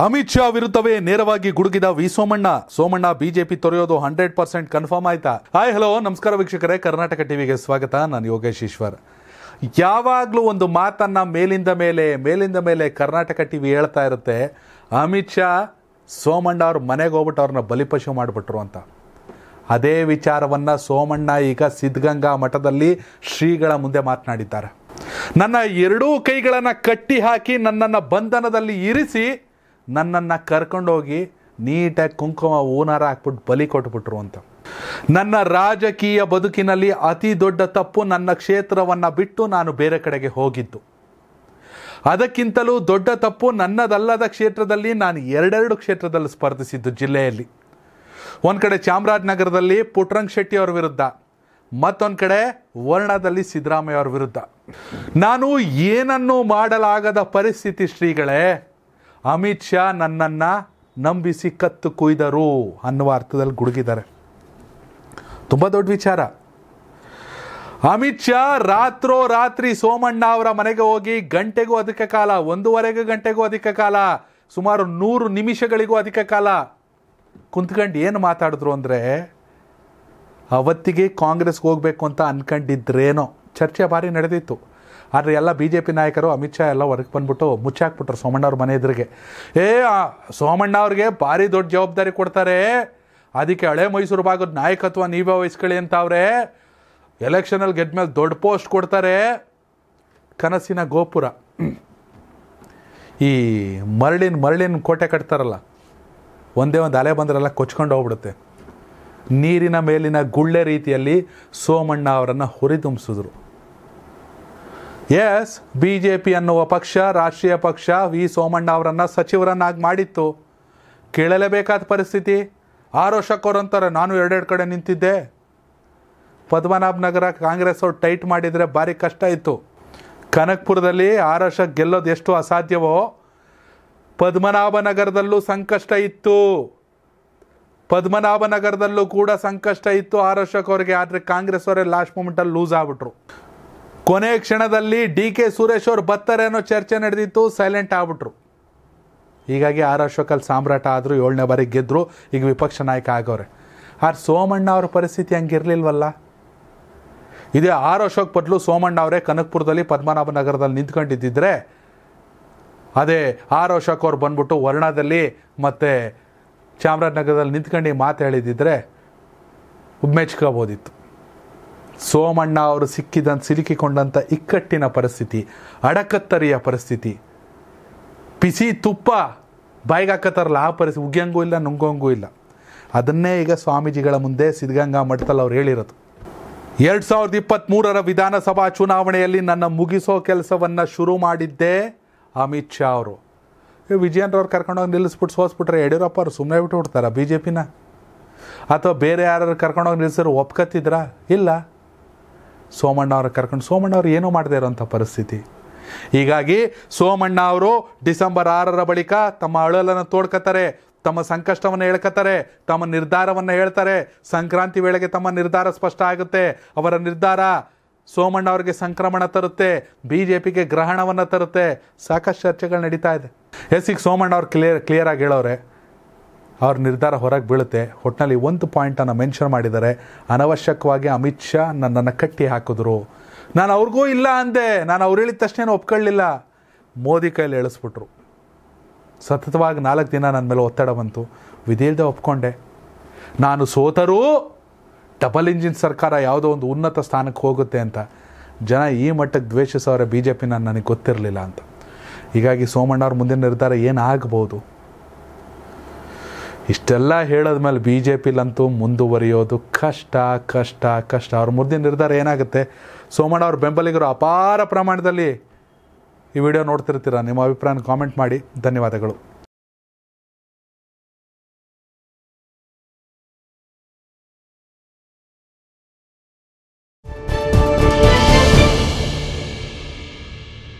ಅಮಿತ್ ಶಾ ವಿರುದ್ಧವೇ ನೇರವಾಗಿ ಗುಡುಗಿದ ವಿ ಸೋಮಣ್ಣ ಸೋಮಣ್ಣ ಬಿಜೆಪಿ ತೊರೆಯೋದು ಹಂಡ್ರೆಡ್ ಪರ್ಸೆಂಟ್ ಕನ್ಫರ್ಮ್ ಆಯ್ತಾ ಹಾಯ್ ಹಲೋ ನಮಸ್ಕಾರ ವೀಕ್ಷಕರೇ ಕರ್ನಾಟಕ ಟಿವಿಗೆ ಸ್ವಾಗತ ನಾನು ಯೋಗೇಶ್ ಈಶ್ವರ್ ಯಾವಾಗಲೂ ಒಂದು ಮಾತನ್ನ ಮೇಲಿಂದ ಮೇಲೆ ಮೇಲಿಂದ ಮೇಲೆ ಕರ್ನಾಟಕ ಟಿವಿ ಹೇಳ್ತಾ ಇರುತ್ತೆ ಅಮಿತ್ ಶಾ ಸೋಮಣ್ಣ ಅವ್ರ ಮನೆಗೆ ಹೋಗ್ಬಿಟ್ಟು ಅವ್ರನ್ನ ಬಲಿಪಶು ಮಾಡಿಬಿಟ್ರು ಅಂತ ಅದೇ ವಿಚಾರವನ್ನ ಸೋಮಣ್ಣ ಈಗ ಸಿದ್ಧಗಂಗಾ ಮಠದಲ್ಲಿ ಶ್ರೀಗಳ ಮುಂದೆ ಮಾತನಾಡಿದ್ದಾರೆ ನನ್ನ ಎರಡೂ ಕೈಗಳನ್ನು ಕಟ್ಟಿ ಹಾಕಿ ನನ್ನನ್ನು ಬಂಧನದಲ್ಲಿ ಇರಿಸಿ ನನ್ನನ್ನು ಕರ್ಕೊಂಡೋಗಿ ನೀಟಾಗಿ ಕುಂಕುಮ ಓನಾರ ಹಾಕ್ಬಿಟ್ಟು ಬಲಿ ಕೊಟ್ಬಿಟ್ರು ಅಂತ ನನ್ನ ರಾಜಕೀಯ ಬದುಕಿನಲ್ಲಿ ಅತಿ ದೊಡ್ಡ ತಪ್ಪು ನನ್ನ ಕ್ಷೇತ್ರವನ್ನು ಬಿಟ್ಟು ನಾನು ಬೇರೆ ಕಡೆಗೆ ಹೋಗಿದ್ದು ಅದಕ್ಕಿಂತಲೂ ದೊಡ್ಡ ತಪ್ಪು ನನ್ನದಲ್ಲದ ಕ್ಷೇತ್ರದಲ್ಲಿ ನಾನು ಎರಡೆರಡು ಕ್ಷೇತ್ರದಲ್ಲಿ ಸ್ಪರ್ಧಿಸಿದ್ದು ಜಿಲ್ಲೆಯಲ್ಲಿ ಒಂದು ಕಡೆ ಚಾಮರಾಜನಗರದಲ್ಲಿ ಪುಟ್ರಂಗ್ ಶೆಟ್ಟಿ ಅವರ ವಿರುದ್ಧ ಮತ್ತೊಂದು ಕಡೆ ವರ್ಣದಲ್ಲಿ ಸಿದ್ದರಾಮಯ್ಯ ಅವರ ವಿರುದ್ಧ ನಾನು ಏನನ್ನು ಮಾಡಲಾಗದ ಪರಿಸ್ಥಿತಿ ಶ್ರೀಗಳೇ ಅಮಿತ್ ಶಾ ನನ್ನನ್ನು ನಂಬಿಸಿ ಕತ್ತು ಕುಯ್ದರು ಅನ್ನುವ ಅರ್ಥದಲ್ಲಿ ಗುಡುಗಿದ್ದಾರೆ ತುಂಬ ದೊಡ್ಡ ವಿಚಾರ ಅಮಿತ್ ಶಾ ರಾತ್ರೋ ರಾತ್ರಿ ಸೋಮಣ್ಣ ಅವರ ಮನೆಗೆ ಹೋಗಿ ಗಂಟೆಗೂ ಅಧಿಕ ಕಾಲ ಒಂದೂವರೆಗೆ ಗಂಟೆಗೂ ಅಧಿಕ ಕಾಲ ಸುಮಾರು ನೂರು ನಿಮಿಷಗಳಿಗೂ ಅಧಿಕ ಕಾಲ ಕುಂತ್ಕಂಡು ಏನು ಮಾತಾಡಿದ್ರು ಅಂದರೆ ಅವತ್ತಿಗೆ ಕಾಂಗ್ರೆಸ್ಗೆ ಹೋಗಬೇಕು ಅಂತ ಅಂದ್ಕೊಂಡಿದ್ರೇನೋ ಚರ್ಚೆ ಭಾರಿ ನಡೆದಿತ್ತು ಆದರೆ ಎಲ್ಲ ಬಿ ಜೆ ಪಿ ನಾಯಕರು ಅಮಿತ್ ಶಾ ಎಲ್ಲ ಹೊರಗೆ ಬಂದ್ಬಿಟ್ಟು ಮುಚ್ಚಾಕ್ಬಿಟ್ರು ಅವ್ರ ಮನೆ ಎದುರಿಗೆ ಏ ಸೋಮಣ್ಣ ಅವ್ರಿಗೆ ಭಾರಿ ದೊಡ್ಡ ಜವಾಬ್ದಾರಿ ಕೊಡ್ತಾರೆ ಅದಕ್ಕೆ ಹಳೆ ಮೈಸೂರು ಭಾಗದ ನಾಯಕತ್ವ ನೀವೇ ವಹಿಸ್ಕೊಳ್ಳಿ ಅಂತ ಎಲೆಕ್ಷನಲ್ ಎಲೆಕ್ಷನಲ್ಲಿ ಗೆದ್ದ ಮೇಲೆ ದೊಡ್ಡ ಪೋಸ್ಟ್ ಕೊಡ್ತಾರೆ ಕನಸಿನ ಗೋಪುರ ಈ ಮರಳಿನ ಮರಳಿನ ಕೋಟೆ ಕಟ್ತಾರಲ್ಲ ಒಂದೇ ಒಂದು ಅಲೆ ಬಂದರೆಲ್ಲ ಕೊಚ್ಕೊಂಡು ಹೋಗ್ಬಿಡುತ್ತೆ ನೀರಿನ ಮೇಲಿನ ಗುಳ್ಳೆ ರೀತಿಯಲ್ಲಿ ಸೋಮಣ್ಣ ಅವರನ್ನು ಹುರಿದುಂಬಿಸಿದ್ರು ಎಸ್ ಬಿ ಜೆ ಪಿ ಅನ್ನುವ ಪಕ್ಷ ರಾಷ್ಟ್ರೀಯ ಪಕ್ಷ ವಿ ಸೋಮಣ್ಣ ಅವರನ್ನು ಸಚಿವರನ್ನಾಗಿ ಮಾಡಿತ್ತು ಕೇಳಲೇಬೇಕಾದ ಪರಿಸ್ಥಿತಿ ಆರು ವರ್ಷಕ್ಕೋರು ಅಂತಾರೆ ನಾನು ಎರಡೆರಡು ಕಡೆ ನಿಂತಿದ್ದೆ ಪದ್ಮನಾಭ ನಗರ ಕಾಂಗ್ರೆಸ್ ಅವ್ರು ಟೈಟ್ ಮಾಡಿದರೆ ಭಾರಿ ಕಷ್ಟ ಇತ್ತು ಕನಕ್ಪುರದಲ್ಲಿ ಆರು ವರ್ಷ ಗೆಲ್ಲೋದು ಎಷ್ಟು ಅಸಾಧ್ಯವೋ ಪದ್ಮನಾಭನಗರದಲ್ಲೂ ಸಂಕಷ್ಟ ಇತ್ತು ನಗರದಲ್ಲೂ ಕೂಡ ಸಂಕಷ್ಟ ಇತ್ತು ಆರು ವರ್ಷಕ್ಕೆ ಆದರೆ ಕಾಂಗ್ರೆಸ್ ಅವರೇ ಲಾಸ್ಟ್ ಮೂಮೆಂಟಲ್ಲಿ ಲೂಸ್ ಆಗ್ಬಿಟ್ರು ಕೊನೆ ಕ್ಷಣದಲ್ಲಿ ಡಿ ಕೆ ಸುರೇಶ್ ಅವರು ಬರ್ತಾರೆ ಅನ್ನೋ ಚರ್ಚೆ ನಡೆದಿತ್ತು ಸೈಲೆಂಟ್ ಆಗ್ಬಿಟ್ರು ಹೀಗಾಗಿ ಆರ್ ಅಶೋಕಲ್ಲಿ ಸಾಮ್ರಾಟ ಆದರೂ ಏಳನೇ ಬಾರಿ ಗೆದ್ದರು ಈಗ ವಿಪಕ್ಷ ನಾಯಕ ಆಗೋರೆ ಆರ್ ಸೋಮಣ್ಣ ಅವ್ರ ಪರಿಸ್ಥಿತಿ ಹಂಗಿರಲಿಲ್ವಲ್ಲ ಇದೇ ಆರ್ ಅಶೋಕ್ ಬದಲು ಸೋಮಣ್ಣ ಅವರೇ ಕನಕಪುರದಲ್ಲಿ ಪದ್ಮನಾಭ ನಗರದಲ್ಲಿ ನಿಂತ್ಕೊಂಡಿದ್ದಿದ್ರೆ ಅದೇ ಆರ್ ಅಶೋಕ್ ಅವ್ರು ಬಂದ್ಬಿಟ್ಟು ವರ್ಣದಲ್ಲಿ ಮತ್ತು ಚಾಮರಾಜನಗರದಲ್ಲಿ ನಿಂತ್ಕೊಂಡು ಮಾತು ಹೇಳಿದ್ದಿದ್ರೆ ಮೆಚ್ಕೋಬೋದಿತ್ತು ಸೋಮಣ್ಣ ಅವರು ಸಿಕ್ಕಿದ ಸಿಲುಕಿಕೊಂಡಂಥ ಇಕ್ಕಟ್ಟಿನ ಪರಿಸ್ಥಿತಿ ಅಡಕತ್ತರಿಯ ಪರಿಸ್ಥಿತಿ ಬಿಸಿ ತುಪ್ಪ ಬಾಯಿಗೆ ಹಾಕತ್ತಾರಲ್ಲ ಆ ಪರಿಸ್ಥಿತಿ ಉಗ್ಯಂಗೂ ಇಲ್ಲ ನುಂಗೋಂಗೂ ಇಲ್ಲ ಅದನ್ನೇ ಈಗ ಸ್ವಾಮೀಜಿಗಳ ಮುಂದೆ ಸಿದ್ಧಗಂಗಾ ಮಠದಲ್ಲಿ ಅವ್ರು ಹೇಳಿರೋದು ಎರಡು ಸಾವಿರದ ಇಪ್ಪತ್ತ್ಮೂರರ ವಿಧಾನಸಭಾ ಚುನಾವಣೆಯಲ್ಲಿ ನನ್ನ ಮುಗಿಸೋ ಕೆಲಸವನ್ನು ಶುರು ಮಾಡಿದ್ದೇ ಅಮಿತ್ ಶಾ ಅವರು ವಿಜಯನ್ರವ್ರು ಕರ್ಕೊಂಡೋಗಿ ನಿಲ್ಲಿಸ್ಬಿಟ್ಟು ಸೋಸ್ಬಿಟ್ರೆ ಯಡಿಯೂರಪ್ಪ ಅವರು ಸುಮ್ಮನೆ ಬಿಟ್ಟು ಹುಡ್ತಾರ ಬಿ ಜೆ ಪಿನ ಅಥವಾ ಬೇರೆ ಯಾರು ಕರ್ಕೊಂಡೋಗಿ ನಿಲ್ಲಿಸಿದ್ರು ಒಪ್ಕತ್ತಿದ್ರಾ ಇಲ್ಲ ಸೋಮಣ್ಣ ಅವ್ರ ಕರ್ಕೊಂಡು ಸೋಮಣ್ಣ ಅವರು ಏನೋ ಮಾಡದೇ ಇರೋಂಥ ಪರಿಸ್ಥಿತಿ ಹೀಗಾಗಿ ಸೋಮಣ್ಣ ಅವರು ಡಿಸೆಂಬರ್ ಆರರ ಬಳಿಕ ತಮ್ಮ ಅಳಲನ್ನು ತೋಡ್ಕತ್ತಾರೆ ತಮ್ಮ ಸಂಕಷ್ಟವನ್ನು ಹೇಳ್ಕತ್ತಾರೆ ತಮ್ಮ ನಿರ್ಧಾರವನ್ನು ಹೇಳ್ತಾರೆ ಸಂಕ್ರಾಂತಿ ವೇಳೆಗೆ ತಮ್ಮ ನಿರ್ಧಾರ ಸ್ಪಷ್ಟ ಆಗುತ್ತೆ ಅವರ ನಿರ್ಧಾರ ಸೋಮಣ್ಣ ಅವರಿಗೆ ಸಂಕ್ರಮಣ ತರುತ್ತೆ ಬಿ ಜೆ ಪಿಗೆ ಗ್ರಹಣವನ್ನು ತರುತ್ತೆ ಸಾಕಷ್ಟು ಚರ್ಚೆಗಳು ನಡೀತಾ ಇದೆ ಎಸ್ ಈಗ ಸೋಮಣ್ಣ ಅವ್ರು ಕ್ಲಿಯರ್ ಕ್ಲಿಯರ್ ಆಗಿ ಹೇಳೋರೆ ಅವ್ರ ನಿರ್ಧಾರ ಹೊರಗೆ ಬೀಳುತ್ತೆ ಒಟ್ಟಿನಲ್ಲಿ ಒಂದು ಪಾಯಿಂಟನ್ನು ಮೆನ್ಷನ್ ಮಾಡಿದ್ದಾರೆ ಅನವಶ್ಯಕವಾಗಿ ಅಮಿತ್ ಶಾ ನನ್ನನ್ನು ಕಟ್ಟಿ ಹಾಕಿದ್ರು ನಾನು ಅವ್ರಿಗೂ ಇಲ್ಲ ಅಂದೆ ನಾನು ಅವ್ರು ಹೇಳಿದ ತಕ್ಷಣ ಒಪ್ಕೊಳ್ಳಿಲ್ಲ ಮೋದಿ ಕೈಯಲ್ಲಿ ಎಳಿಸ್ಬಿಟ್ರು ಸತತವಾಗಿ ನಾಲ್ಕು ದಿನ ನನ್ನ ಮೇಲೆ ಒತ್ತಡ ಬಂತು ವಿಧಿಯಿಲ್ಲದೆ ಒಪ್ಕೊಂಡೆ ನಾನು ಸೋತರೂ ಡಬಲ್ ಇಂಜಿನ್ ಸರ್ಕಾರ ಯಾವುದೋ ಒಂದು ಉನ್ನತ ಸ್ಥಾನಕ್ಕೆ ಹೋಗುತ್ತೆ ಅಂತ ಜನ ಈ ಮಟ್ಟಕ್ಕೆ ದ್ವೇಷಿಸೋರೆ ಬಿ ಜೆ ಪಿ ನಾನು ನನಗೆ ಗೊತ್ತಿರಲಿಲ್ಲ ಅಂತ ಹೀಗಾಗಿ ಸೋಮಣ್ಣವ್ರ ಮುಂದಿನ ನಿರ್ಧಾರ ಏನಾಗ್ಬೋದು ಇಷ್ಟೆಲ್ಲ ಹೇಳಿದ್ಮೇಲೆ ಬಿ ಜೆ ಪಿಲಂತೂ ಮುಂದುವರಿಯೋದು ಕಷ್ಟ ಕಷ್ಟ ಕಷ್ಟ ಅವ್ರ ಮುದ್ದಿನ ನಿರ್ಧಾರ ಏನಾಗುತ್ತೆ ಸೋಮಣ್ಣ ಅವ್ರ ಬೆಂಬಲಿಗರು ಅಪಾರ ಪ್ರಮಾಣದಲ್ಲಿ ಈ ವಿಡಿಯೋ ನೋಡ್ತಿರ್ತೀರ ನಿಮ್ಮ ಅಭಿಪ್ರಾಯನ ಕಾಮೆಂಟ್ ಮಾಡಿ ಧನ್ಯವಾದಗಳು